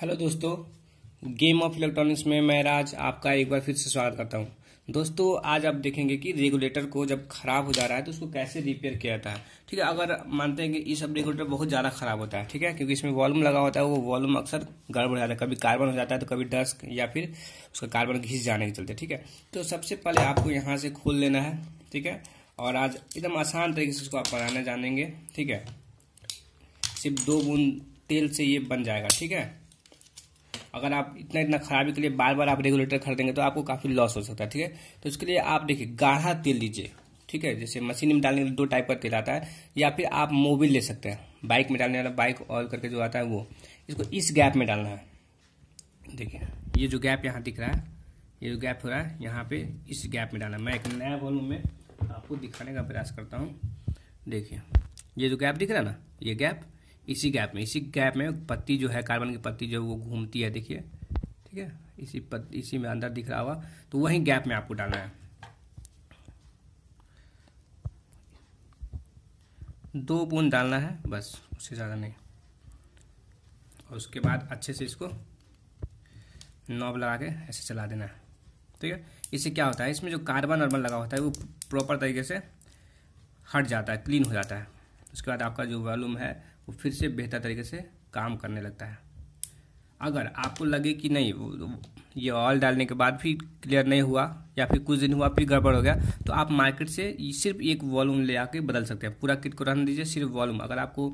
hello दोस्तों game of electronics में मैं राज आपका एक बार फिर से स्वागत करता हूँ दोस्तों आज आप देखेंगे कि रेगुलेटर को जब खराब हो जा रहा है तो उसको कैसे रिपेयर किया जाता है ठीक है अगर मानते हैं कि ये सब रेगुलेटर बहुत ज़्यादा खराब होता है ठीक है क्योंकि इसमें वॉल्यूम लगा होता है वो वॉल्यूम अक्सर गड़बड़ जाता है कभी कार्बन हो जाता है तो कभी डस्क या फिर उसका कार्बन घिस जाने के चलते ठीक है तो सबसे पहले आपको यहाँ से खोल लेना है ठीक है और आज एकदम आसान तरीके से उसको आप बनाना जानेंगे ठीक है सिर्फ दो बूंद तेल से ये बन जाएगा ठीक है अगर आप इतना इतना खराबी के लिए बार बार आप रेगुलेटर खरीदेंगे तो आपको काफ़ी लॉस हो सकता है ठीक है तो इसके लिए आप देखिए गाढ़ा तेल लीजिए ठीक है जैसे मशीन में डालने के लिए दो टाइप का तेल आता है या फिर आप मोबिल ले सकते हैं बाइक में डालने वाला बाइक ऑयल करके जो आता है वो इसको इस गैप में डालना है देखिए ये जो गैप यहाँ दिख रहा है ये जो गैप हो रहा है यहाँ पे इस गैप में डालना मैं एक नया वॉल्यूम में आपको दिखाने का प्रयास करता हूँ देखिए ये जो गैप दिख रहा है ना ये गैप इसी गैप में इसी गैप में पत्ती जो है कार्बन की पत्ती जो है वो घूमती है देखिए ठीक है इसी पत, इसी में अंदर दिख रहा हुआ तो वही गैप में आपको डालना है दो बूंद डालना है बस उससे ज़्यादा नहीं और उसके बाद अच्छे से इसको नॉब लगा के ऐसे चला देना है ठीक है इससे क्या होता है इसमें जो कार्बन अर्बन लगा होता है वो प्रॉपर तरीके से हट जाता है क्लीन हो जाता है उसके बाद आपका जो वॉल्यूम है वो फिर से बेहतर तरीके से काम करने लगता है अगर आपको लगे कि नहीं ये ऑयल डालने के बाद भी क्लियर नहीं हुआ या फिर कुछ दिन हुआ फिर गड़बड़ हो गया तो आप मार्केट से सिर्फ एक वॉल्यूम ले आके बदल सकते हैं पूरा किट को रहने दीजिए सिर्फ वॉल्यूम अगर आपको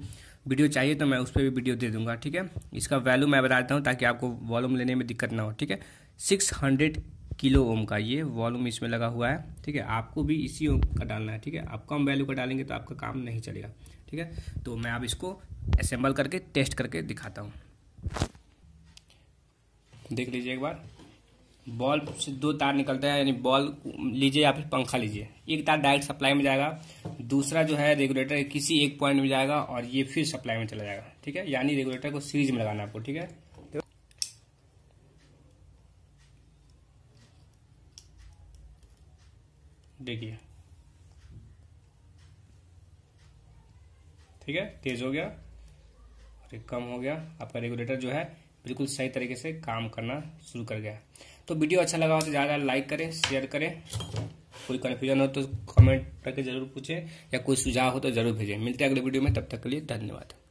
वीडियो चाहिए तो मैं उस पर भी वीडियो दे दूंगा ठीक है इसका वैल्यू मैं बता देता हूँ ताकि आपको वॉल्यूम लेने में दिक्कत ना हो ठीक है सिक्स हंड्रेड किलो ओम का ये वॉल्यूम इसमें लगा हुआ है ठीक है आपको भी इसी ओम का डालना है ठीक है आप कम वैल्यू का डालेंगे तो आपका काम नहीं चलेगा ठीक है तो मैं आप इसको असेंबल करके टेस्ट करके दिखाता हूँ देख लीजिए एक बार बॉल से दो तार निकलता है यानी बॉल लीजिए या फिर पंखा लीजिए एक तार डायरेक्ट सप्लाई में जाएगा दूसरा जो है रेगुलेटर किसी एक पॉइंट में जाएगा और ये फिर सप्लाई में चला जाएगा ठीक है यानी रेगुलेटर को सीरीज में लगाना आपको ठीक है देखिए ठीक है तेज हो गया और कम हो गया आपका रेगुलेटर जो है बिल्कुल सही तरीके से काम करना शुरू कर गया तो वीडियो अच्छा लगा हो तो ज़्यादा लाइक करें शेयर करें कोई कन्फ्यूजन हो तो कमेंट करके जरूर पूछें या कोई सुझाव हो तो जरूर भेजें मिलते हैं अगले वीडियो में तब तक के लिए धन्यवाद